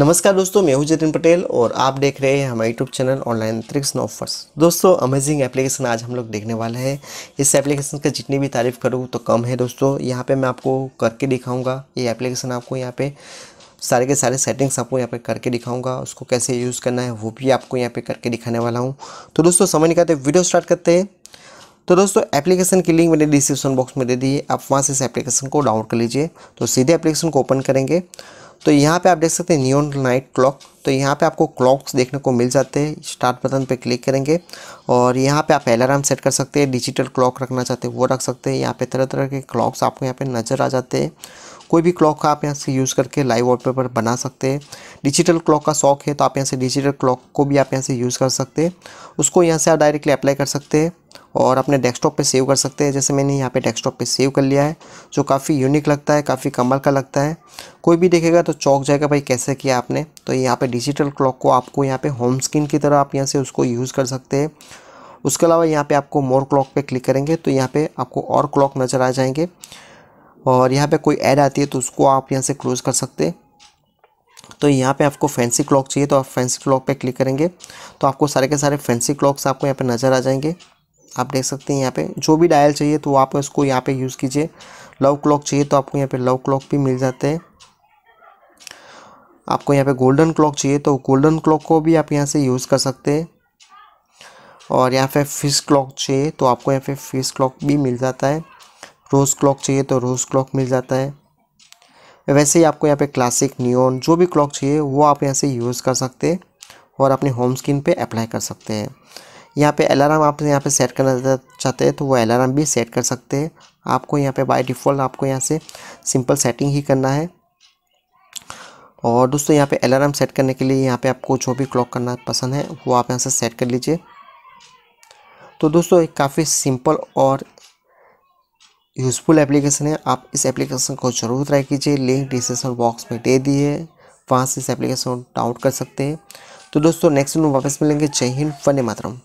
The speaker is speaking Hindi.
नमस्कार दोस्तों मैं हूं जतिन पटेल और आप देख रहे हैं हमारे यूट्यूब चैनल ऑनलाइन अंतरिक्ष ऑफर्स दोस्तों अमेजिंग एप्लीकेशन आज हम लोग देखने वाले हैं इस एप्लीकेशन का जितनी भी तारीफ़ करूँ तो कम है दोस्तों यहाँ पे मैं आपको करके दिखाऊंगा ये एप्लीकेशन आपको यहाँ पे सारे के सारे सेटिंग्स आपको यहाँ पे करके दिखाऊंगा उसको कैसे यूज़ करना है वो भी आपको यहाँ पे करके दिखाने वाला हूँ तो दोस्तों समझ निकालते वीडियो स्टार्ट करते हैं तो दोस्तों एप्लीकेशन की लिंक मैंने डिस्क्रिप्शन बॉक्स में दे दी है आप वहाँ से इस एप्लीकेशन को डाउनलोड कर लीजिए तो सीधे एप्लीकेशन को ओपन करेंगे तो यहाँ पे आप देख सकते हैं न्यून नाइट क्लॉक तो यहाँ पे आपको क्लॉक्स देखने को मिल जाते हैं स्टार्ट बटन पे क्लिक करेंगे और यहाँ पे आप अलार्म सेट कर सकते हैं डिजिटल क्लॉक रखना चाहते हैं वो रख सकते हैं यहाँ पे तरह तरह के क्लॉक्स आपको यहाँ पे नज़र आ जाते हैं कोई भी क्लॉक का आप यहाँ से यूज़ करके लाइव वॉलपेपर बना सकते हैं डिजिटल क्लॉक का शौक है तो आप यहाँ से डिजिटल क्लॉक को भी आप यहाँ से यूज़ कर सकते हैं उसको यहाँ से आप डायरेक्टली अप्लाई कर सकते हैं और अपने डेस्कटॉप पे सेव कर सकते हैं जैसे मैंने यहाँ पे डेस्कटॉप पे सेव कर लिया है जो काफ़ी यूनिक लगता है काफ़ी कमल का लगता है कोई भी देखेगा तो चौक जाएगा भाई कैसे किया आपने तो यहाँ पे डिजिटल क्लॉक को आपको यहाँ पे होम स्क्रीन की तरह आप यहाँ से उसको यूज़ कर सकते हैं उसके अलावा यहाँ पर आपको मोर क्लॉक पर क्लिक करेंगे तो यहाँ पर आपको और क्लॉक नज़र आ जाएंगे और यहाँ पर कोई ऐड आती है तो उसको आप यहाँ से क्लोज़ कर सकते हैं तो यहाँ पे आपको फैंसी क्लॉक चाहिए तो आप फैंसी क्लॉक पे क्लिक करेंगे तो आपको सारे के सारे फैंसी क्लॉक्स आपको यहाँ पे नज़र आ जाएंगे आप देख सकते हैं यहाँ पे जो भी डायल चाहिए तो आप इसको यहाँ पे यूज़ कीजिए लव क्लॉक चाहिए तो आपको यहाँ पे लव क्लॉक भी मिल जाते हैं आपको यहाँ पे गोल्डन क्लॉक चाहिए तो गोल्डन क्लॉक को भी आप यहाँ से यूज़ कर सकते हैं और यहाँ पे फिश क्लॉक चाहिए तो आपको यहाँ पे फिश क्लॉक भी मिल जाता है रोज़ क्लॉक चाहिए तो रोज़ क्लॉक मिल जाता है वैसे ही आपको यहाँ पे क्लासिक नियोन जो भी क्लॉक चाहिए वो आप यहाँ से यूज़ कर सकते हैं और अपने होम स्क्रीन पर अप्लाई कर सकते हैं यहाँ पे अलार्म आप यहाँ पे सेट करना चाहते हैं तो वो अलार्म भी सेट कर सकते हैं आपको यहाँ पे बाय डिफ़ॉल्ट आपको यहाँ से सिंपल सेटिंग ही करना है और दोस्तों यहाँ पे अलार्म सेट करने के लिए यहाँ पे आपको जो भी क्लॉक करना पसंद है वो आप यहाँ से सेट कर लीजिए तो दोस्तों एक काफ़ी सिंपल और यूज़फुल एप्लीकेशन है आप इस एप्लीकेशन को ज़रूर ट्राई कीजिए लिंक डिस्क्रिप्शन बॉक्स में दे दी है वहाँ से इस एप्लीकेशन को डाउनलोड कर सकते हैं तो दोस्तों नेक्स्ट वीडियो वापस मिलेंगे जय हिंद फन मातरम